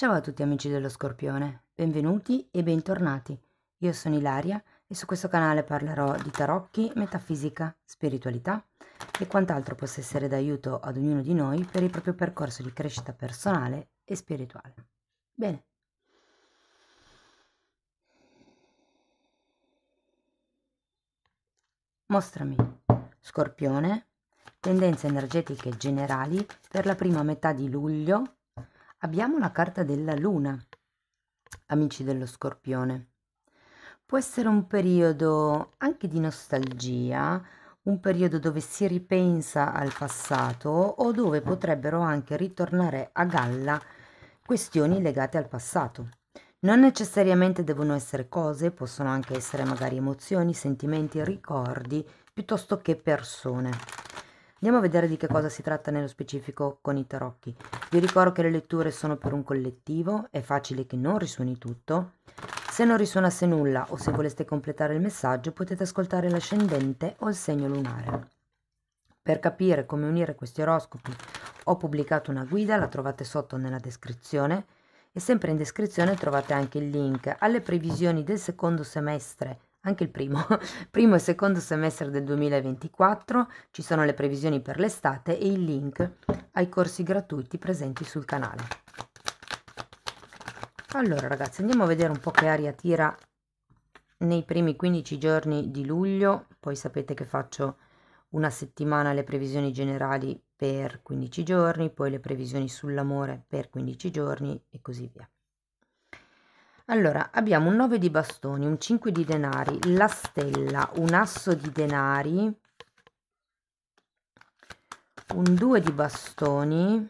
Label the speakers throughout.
Speaker 1: Ciao a tutti amici dello Scorpione, benvenuti e bentornati. Io sono Ilaria e su questo canale parlerò di tarocchi, metafisica, spiritualità e quant'altro possa essere d'aiuto ad ognuno di noi per il proprio percorso di crescita personale e spirituale. Bene. Mostrami, Scorpione, tendenze energetiche generali per la prima metà di luglio Abbiamo la carta della luna, amici dello scorpione. Può essere un periodo anche di nostalgia, un periodo dove si ripensa al passato o dove potrebbero anche ritornare a galla questioni legate al passato. Non necessariamente devono essere cose, possono anche essere magari emozioni, sentimenti, ricordi, piuttosto che persone. Andiamo a vedere di che cosa si tratta nello specifico con i tarocchi. Vi ricordo che le letture sono per un collettivo, è facile che non risuoni tutto. Se non risuonasse nulla o se voleste completare il messaggio potete ascoltare l'ascendente o il segno lunare. Per capire come unire questi oroscopi ho pubblicato una guida, la trovate sotto nella descrizione e sempre in descrizione trovate anche il link alle previsioni del secondo semestre anche il primo, primo e secondo semestre del 2024, ci sono le previsioni per l'estate e il link ai corsi gratuiti presenti sul canale. Allora ragazzi andiamo a vedere un po' che aria tira nei primi 15 giorni di luglio, poi sapete che faccio una settimana le previsioni generali per 15 giorni, poi le previsioni sull'amore per 15 giorni e così via. Allora, abbiamo un 9 di bastoni, un 5 di denari, la stella, un asso di denari, un 2 di bastoni,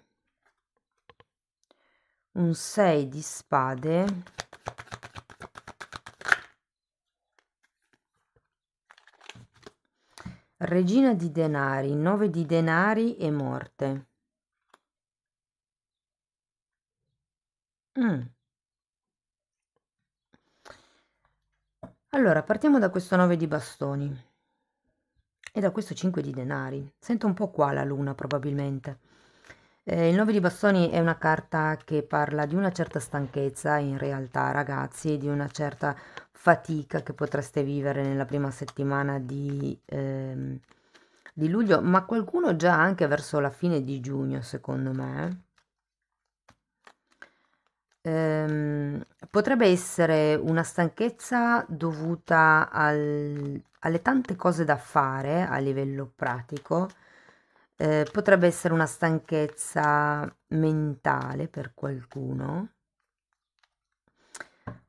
Speaker 1: un 6 di spade, regina di denari, 9 di denari e morte. Mm. Allora, partiamo da questo 9 di bastoni e da questo 5 di denari. Sento un po' qua la luna, probabilmente. Eh, il 9 di bastoni è una carta che parla di una certa stanchezza, in realtà, ragazzi, di una certa fatica che potreste vivere nella prima settimana di, ehm, di luglio, ma qualcuno già anche verso la fine di giugno, secondo me. Ehm, potrebbe essere una stanchezza dovuta al- alle tante cose da fare a livello pratico, eh, potrebbe essere una stanchezza mentale per qualcuno.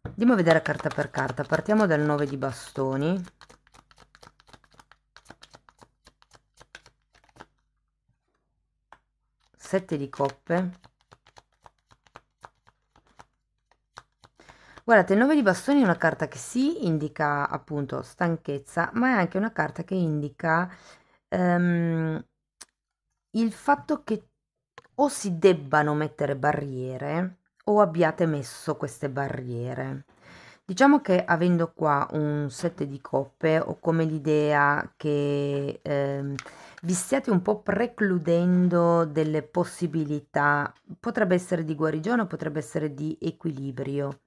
Speaker 1: Andiamo a vedere carta per carta, partiamo dal 9 di bastoni. Sette di coppe, Guardate, il 9 di bastoni è una carta che sì, indica appunto stanchezza, ma è anche una carta che indica um, il fatto che o si debbano mettere barriere o abbiate messo queste barriere. Diciamo che avendo qua un 7 di coppe ho come l'idea che ehm, vi stiate un po' precludendo delle possibilità, potrebbe essere di guarigione, potrebbe essere di equilibrio.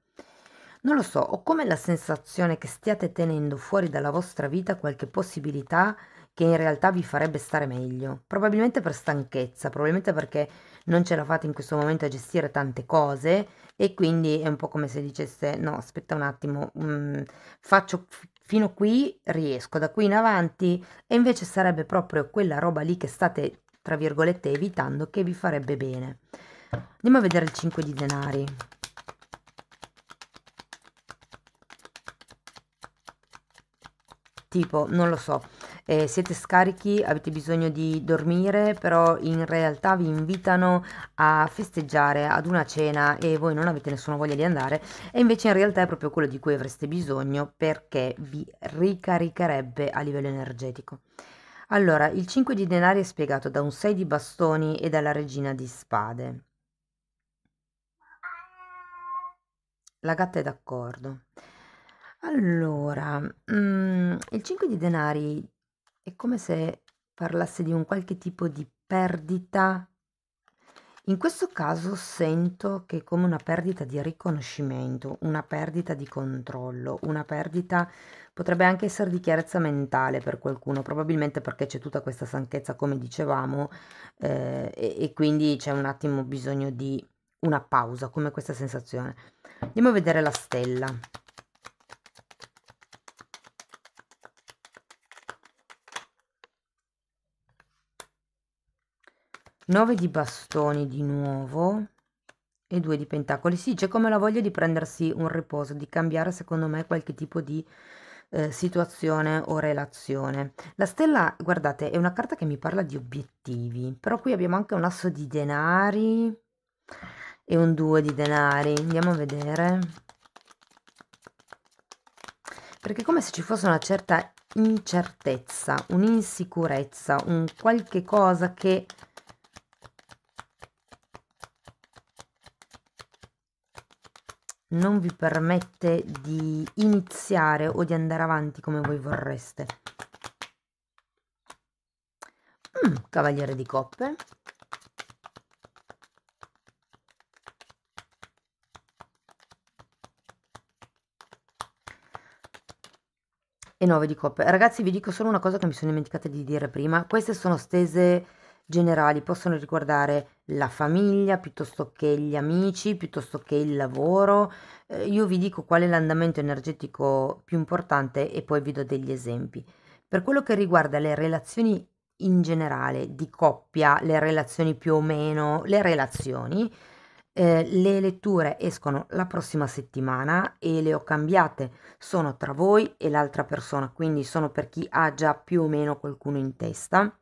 Speaker 1: Non lo so, ho come la sensazione che stiate tenendo fuori dalla vostra vita qualche possibilità che in realtà vi farebbe stare meglio. Probabilmente per stanchezza, probabilmente perché non ce la fate in questo momento a gestire tante cose e quindi è un po' come se diceste no, aspetta un attimo, mh, mm, faccio fino qui, riesco, da qui in avanti e invece sarebbe proprio quella roba lì che state, tra virgolette, evitando che vi farebbe bene. Andiamo a vedere il 5 di denari. tipo non lo so eh, siete scarichi avete bisogno di dormire però in realtà vi invitano a festeggiare ad una cena e voi non avete nessuna voglia di andare e invece in realtà è proprio quello di cui avreste bisogno perché vi ricaricherebbe a livello energetico allora il 5 di denari è spiegato da un 6 di bastoni e dalla regina di spade la gatta è d'accordo allora, mhmm, il 5 di denari è come se parlasse di un qualche tipo di perdita. In questo caso sento che è come una perdita di riconoscimento, una perdita di controllo, una perdita potrebbe anche essere di chiarezza mentale per qualcuno, probabilmente perché c'è tutta questa stanchezza come dicevamo, ehm, e e quindi c'è un attimo bisogno di una pausa, come questa sensazione. Andiamo a vedere la stella. 9 di bastoni di nuovo e 2 di pentacoli. Sì, c'è come la voglia di prendersi un riposo, di cambiare secondo me qualche tipo di eh, situazione o relazione. La stella, guardate, è una carta che mi parla di obiettivi, però qui abbiamo anche un asso di denari e un 2 di denari. Andiamo a vedere. Perché è come se ci fosse una certa incertezza, un'insicurezza, un qualche cosa che non vi permette di iniziare o di andare avanti come voi vorreste. Mm, cavaliere di coppe. E 9 di coppe. Ragazzi, vi dico solo una cosa che mi sono dimenticata di dire prima. Queste sono stese generali possono riguardare la famiglia piuttosto che gli amici, piuttosto che il lavoro. Eh, io vi dico qual è l'andamento energetico più importante e poi vi do degli esempi. Per quello che riguarda le relazioni in generale, di coppia, le relazioni più o meno, le relazioni, eh, le letture escono la prossima settimana e le ho cambiate, sono tra voi e l'altra persona, quindi sono per chi ha già più o meno qualcuno in testa.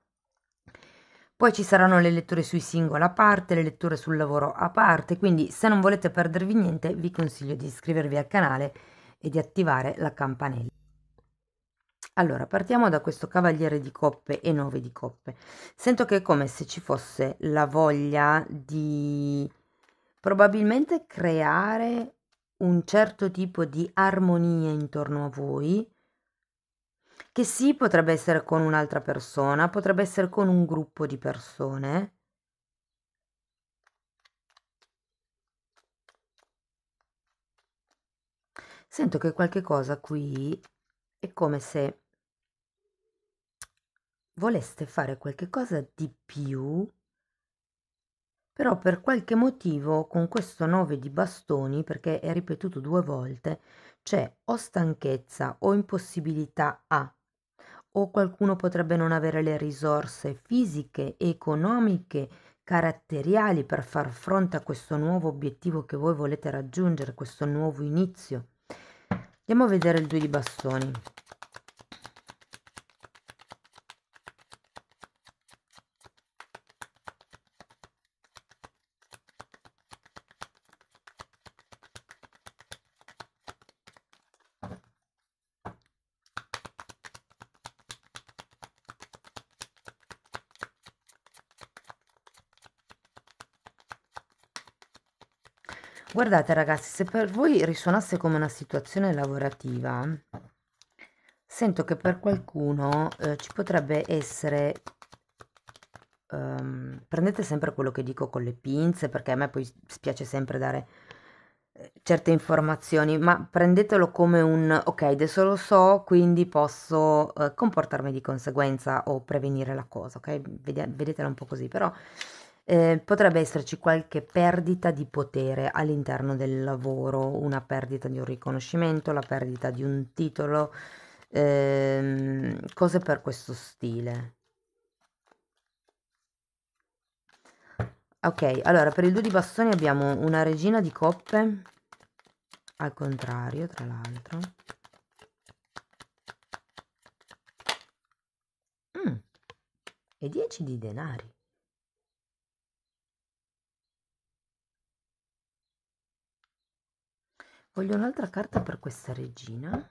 Speaker 1: Poi ci saranno le letture sui singoli a parte, le letture sul lavoro a parte, quindi se non volete perdervi niente vi consiglio di iscrivervi al canale e di attivare la campanella. Allora, partiamo da questo cavaliere di coppe e nove di coppe. Sento che è come se ci fosse la voglia di probabilmente creare un certo tipo di armonia intorno a voi, che sì, potrebbe essere con un'altra persona, potrebbe essere con un gruppo di persone. Sento che qualche cosa qui è come se voleste fare qualche cosa di più però per qualche motivo con questo 9 di bastoni, perché è ripetuto due volte, c'è o stanchezza o impossibilità a, o qualcuno potrebbe non avere le risorse fisiche, economiche, caratteriali per far fronte a questo nuovo obiettivo che voi volete raggiungere, questo nuovo inizio. Andiamo a vedere il 2 di bastoni. Guardate ragazzi, se per voi risuonasse come una situazione lavorativa, sento che per qualcuno eh, ci potrebbe essere... Um, prendete sempre quello che dico con le pinze, perché a me poi spiace sempre dare eh, certe informazioni, ma prendetelo come un ok, adesso lo so, quindi posso eh, comportarmi di conseguenza o prevenire la cosa, ok? Vedetela un po' così, però eh, potrebbe esserci qualche perdita di potere all'interno del lavoro, una perdita di un riconoscimento, la perdita di un titolo, ehm, cose per questo stile. Ok, allora per il 2 di bastoni abbiamo una regina di coppe, al contrario tra l'altro. Mm. E 10 di denari. voglio un'altra carta per questa regina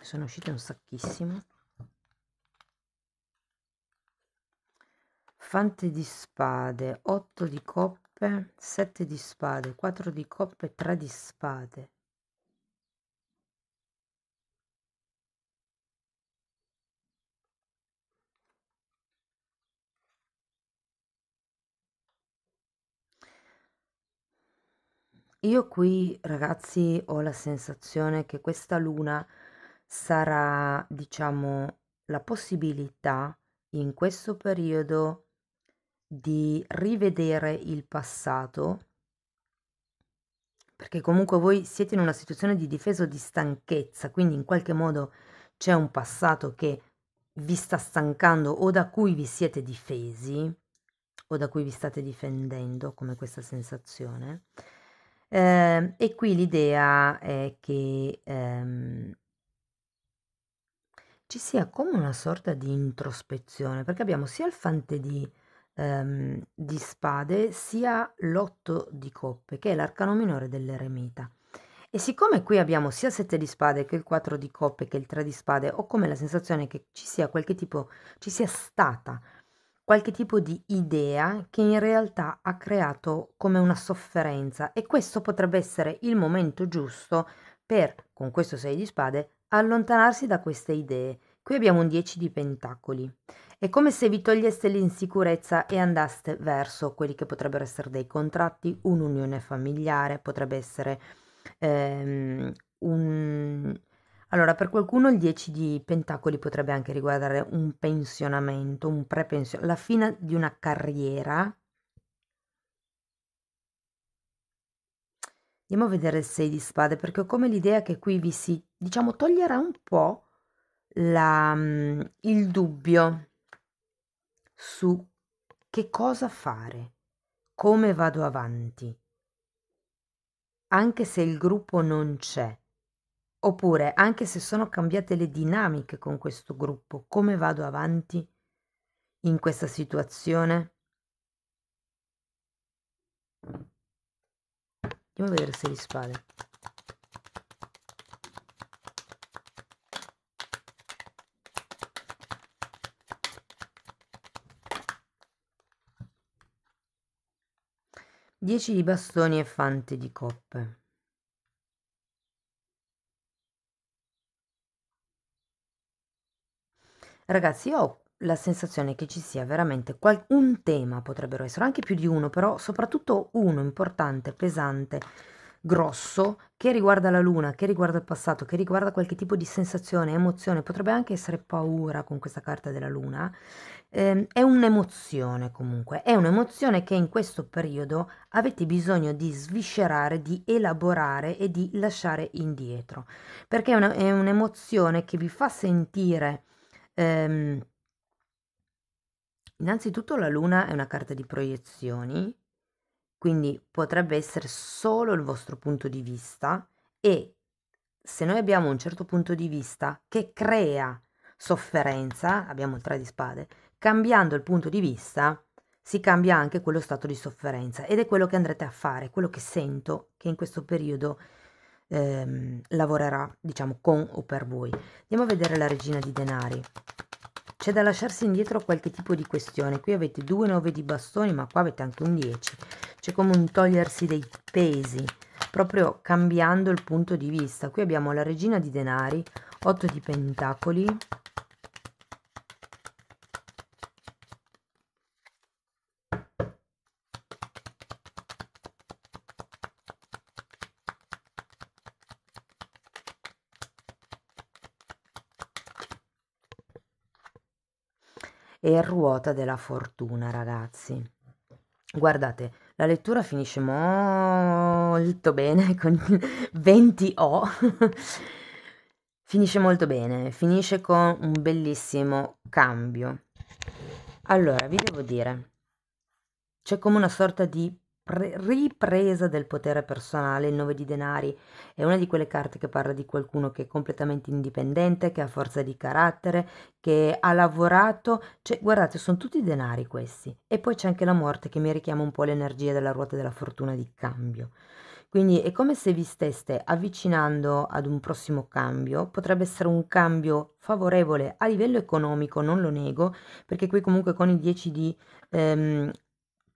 Speaker 1: sono uscite un sacchissimo fante di spade 8 di coppe 7 di spade 4 di coppe 3 di spade Io qui, ragazzi, ho la sensazione che questa luna sarà, diciamo, la possibilità in questo periodo di rivedere il passato, perché comunque voi siete in una situazione di difesa o di stanchezza, quindi in qualche modo c'è un passato che vi sta stancando o da cui vi siete difesi o da cui vi state difendendo, come questa sensazione. Ehm, e qui l'idea è che, ehm ci sia come una sorta di introspezione, perché abbiamo sia il fante di, ehm, di spade, sia l'otto di coppe, che è l'arcano minore dell'eremita. E siccome qui abbiamo sia il 7 di spade che il 4 di coppe che il 3 di spade, ho come la sensazione che ci sia qualche tipo, ci sia stata qualche tipo di idea che in realtà ha creato come una sofferenza e questo potrebbe essere il momento giusto per, con questo 6 di spade, allontanarsi da queste idee. Qui abbiamo un 10 di pentacoli. È come se vi toglieste l'insicurezza e andaste verso quelli che potrebbero essere dei contratti, un'unione familiare, potrebbe essere ehm, un, allora, per qualcuno il 10 di Pentacoli potrebbe anche riguardare un pensionamento, un prepensionamento, la fine di una carriera. Andiamo a vedere il 6 di spade perché ho come l'idea che qui vi si, diciamo, toglierà un po' la, mm, il dubbio su che cosa fare, come vado avanti, anche se il gruppo non c'è Oppure, anche se sono cambiate le dinamiche con questo gruppo, come vado avanti in questa situazione? Andiamo a vedere se di spade. Dieci di bastoni e fante di coppe. Ragazzi, io ho la sensazione che ci sia veramente qual- un tema, potrebbero essere anche più di uno, però soprattutto uno importante, pesante, grosso, che riguarda la luna, che riguarda il passato, che riguarda qualche tipo di sensazione, emozione, potrebbe anche essere paura con questa carta della luna, ehm, è un'emozione comunque, è un'emozione che in questo periodo avete bisogno di sviscerare, di elaborare e di lasciare indietro, perché è, una, è un'emozione che vi fa sentire Ehm, innanzitutto la luna è una carta di proiezioni, quindi potrebbe essere solo il vostro punto di vista e se noi abbiamo un certo punto di vista che crea sofferenza, abbiamo il 3 di spade, cambiando il punto di vista si cambia anche quello stato di sofferenza ed è quello che andrete a fare, quello che sento che in questo periodo ehm, lavorerà, diciamo, con o per voi. Andiamo a vedere la regina di denari. C'è da lasciarsi indietro qualche tipo di questione. Qui avete due 9 di bastoni, ma qua avete anche un 10. C'è come un togliersi dei pesi, proprio cambiando il punto di vista. Qui abbiamo la regina di denari, 8 di pentacoli, e ruota della fortuna, ragazzi. Guardate, la lettura finisce molto bene con 20 O. finisce molto bene, finisce con un bellissimo cambio. Allora, vi devo dire, c'è come una sorta di pre- ripresa del potere personale, il 9 di denari, è una di quelle carte che parla di qualcuno che è completamente indipendente, che ha forza di carattere, che ha lavorato, cioè guardate, sono tutti denari questi. E poi c'è anche la morte che mi richiama un po' l'energia della ruota della fortuna di cambio. Quindi è come se vi steste avvicinando ad un prossimo cambio, potrebbe essere un cambio favorevole a livello economico, non lo nego, perché qui comunque con i 10 di ehm,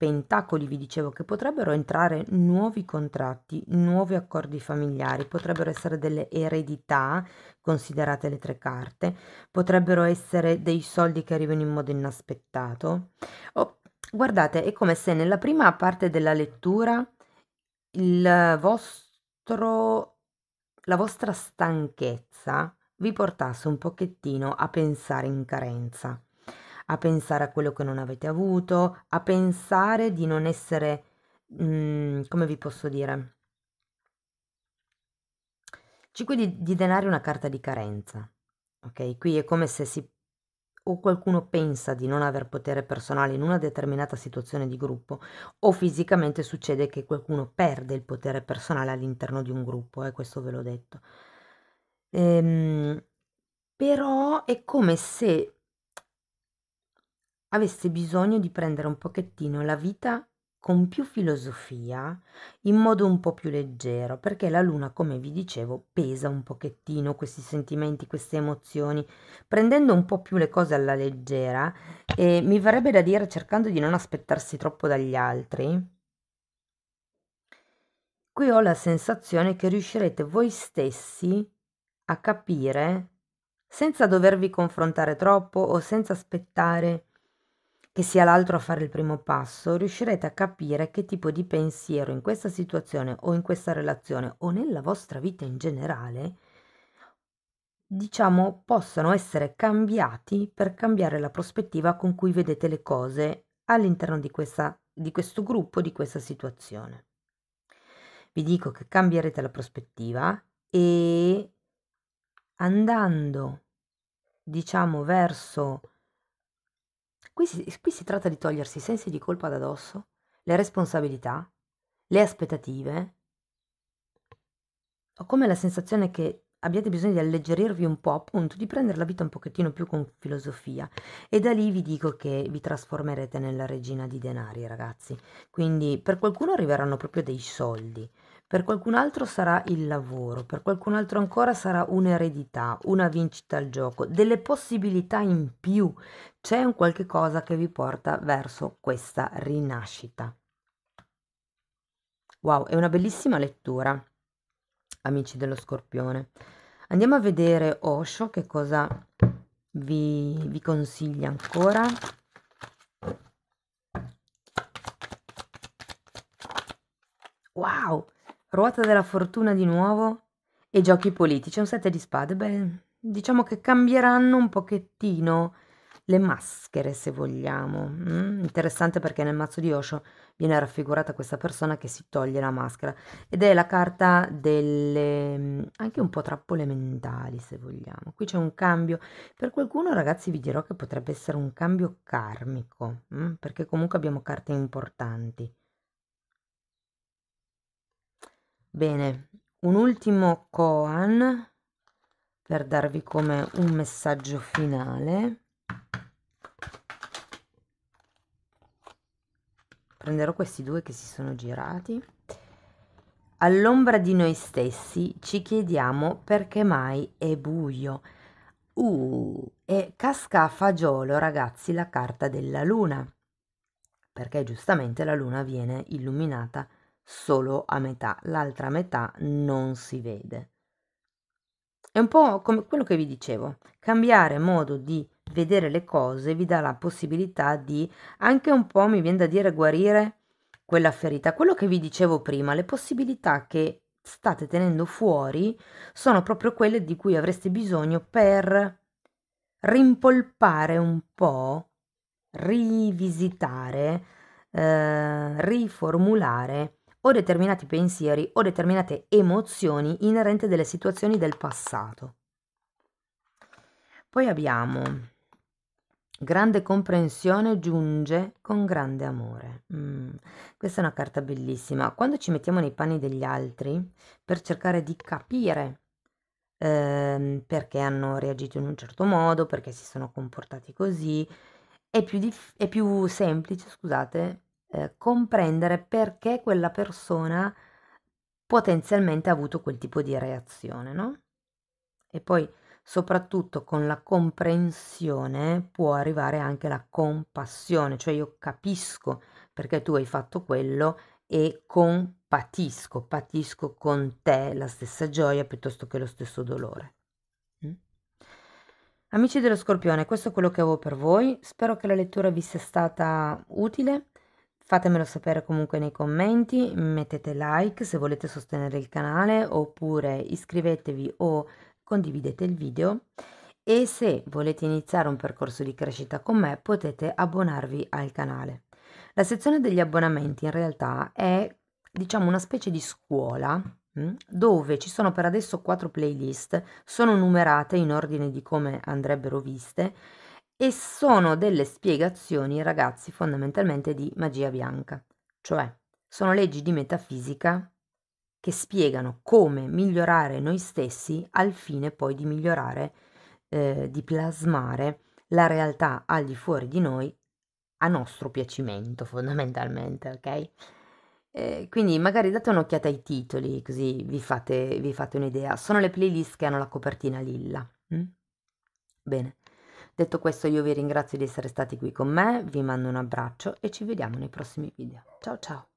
Speaker 1: Pentacoli vi dicevo che potrebbero entrare nuovi contratti, nuovi accordi familiari, potrebbero essere delle eredità, considerate le tre carte, potrebbero essere dei soldi che arrivano in modo inaspettato. Oh, guardate, è come se nella prima parte della lettura il vostro, la vostra stanchezza vi portasse un pochettino a pensare in carenza a pensare a quello che non avete avuto, a pensare di non essere, mh, mm, come vi posso dire, 5 di, di denaro è una carta di carenza, ok? Qui è come se si o qualcuno pensa di non aver potere personale in una determinata situazione di gruppo, o fisicamente succede che qualcuno perde il potere personale all'interno di un gruppo, e eh, questo ve l'ho detto. Ehm, però è come se avesse bisogno di prendere un pochettino la vita con più filosofia, in modo un po' più leggero, perché la luna, come vi dicevo, pesa un pochettino questi sentimenti, queste emozioni, prendendo un po' più le cose alla leggera e mi verrebbe da dire cercando di non aspettarsi troppo dagli altri. Qui ho la sensazione che riuscirete voi stessi a capire senza dovervi confrontare troppo o senza aspettare che sia l'altro a fare il primo passo, riuscirete a capire che tipo di pensiero in questa situazione o in questa relazione o nella vostra vita in generale, diciamo, possano essere cambiati per cambiare la prospettiva con cui vedete le cose all'interno di, questa, di questo gruppo, di questa situazione. Vi dico che cambierete la prospettiva e andando, diciamo, verso Qui si, qui si tratta di togliersi i sensi di colpa da dosso, le responsabilità, le aspettative. Ho come la sensazione che abbiate bisogno di alleggerirvi un po', appunto, di prendere la vita un pochettino più con filosofia. E da lì vi dico che vi trasformerete nella regina di denari, ragazzi. Quindi per qualcuno arriveranno proprio dei soldi per qualcun altro sarà il lavoro, per qualcun altro ancora sarà un'eredità, una vincita al gioco, delle possibilità in più. C'è un qualche cosa che vi porta verso questa rinascita. Wow, è una bellissima lettura, amici dello scorpione. Andiamo a vedere Osho che cosa vi, vi consiglia ancora. Wow, Ruota della fortuna di nuovo e giochi politici, un set di spade. Beh, diciamo che cambieranno un pochettino le maschere, se vogliamo. Mm, interessante perché nel mazzo di Osho viene raffigurata questa persona che si toglie la maschera ed è la carta delle mm, anche un po' trappole mentali, se vogliamo. Qui c'è un cambio. Per qualcuno, ragazzi, vi dirò che potrebbe essere un cambio karmico, mm, perché comunque abbiamo carte importanti. Bene, un ultimo koan per darvi come un messaggio finale. Prenderò questi due che si sono girati. All'ombra di noi stessi ci chiediamo perché mai è buio. Uh, e casca a fagiolo, ragazzi, la carta della luna, perché giustamente la luna viene illuminata solo a metà, l'altra metà non si vede. È un po' come quello che vi dicevo, cambiare modo di vedere le cose vi dà la possibilità di anche un po', mi viene da dire, guarire quella ferita. Quello che vi dicevo prima, le possibilità che state tenendo fuori sono proprio quelle di cui avreste bisogno per rimpolpare un po', rivisitare, eh, riformulare o determinati pensieri o determinate emozioni inerenti a delle situazioni del passato. Poi abbiamo grande comprensione giunge con grande amore. Mm, questa è una carta bellissima. Quando ci mettiamo nei panni degli altri per cercare di capire eh, perché hanno reagito in un certo modo, perché si sono comportati così, è più, dif- è più semplice, scusate, eh, comprendere perché quella persona potenzialmente ha avuto quel tipo di reazione, no? E poi soprattutto con la comprensione può arrivare anche la compassione, cioè io capisco perché tu hai fatto quello e compatisco, patisco con te la stessa gioia piuttosto che lo stesso dolore. Mm? Amici dello Scorpione, questo è quello che avevo per voi, spero che la lettura vi sia stata utile Fatemelo sapere comunque nei commenti, mettete like se volete sostenere il canale oppure iscrivetevi o condividete il video e se volete iniziare un percorso di crescita con me potete abbonarvi al canale. La sezione degli abbonamenti in realtà è diciamo una specie di scuola mm, dove ci sono per adesso quattro playlist, sono numerate in ordine di come andrebbero viste e sono delle spiegazioni, ragazzi, fondamentalmente di magia bianca, cioè sono leggi di metafisica che spiegano come migliorare noi stessi al fine poi di migliorare, eh, di plasmare la realtà al di fuori di noi a nostro piacimento fondamentalmente, ok? Eh, quindi magari date un'occhiata ai titoli così vi fate, vi fate, un'idea. Sono le playlist che hanno la copertina lilla. Mm? Bene. Detto questo io vi ringrazio di essere stati qui con me, vi mando un abbraccio e ci vediamo nei prossimi video. Ciao ciao!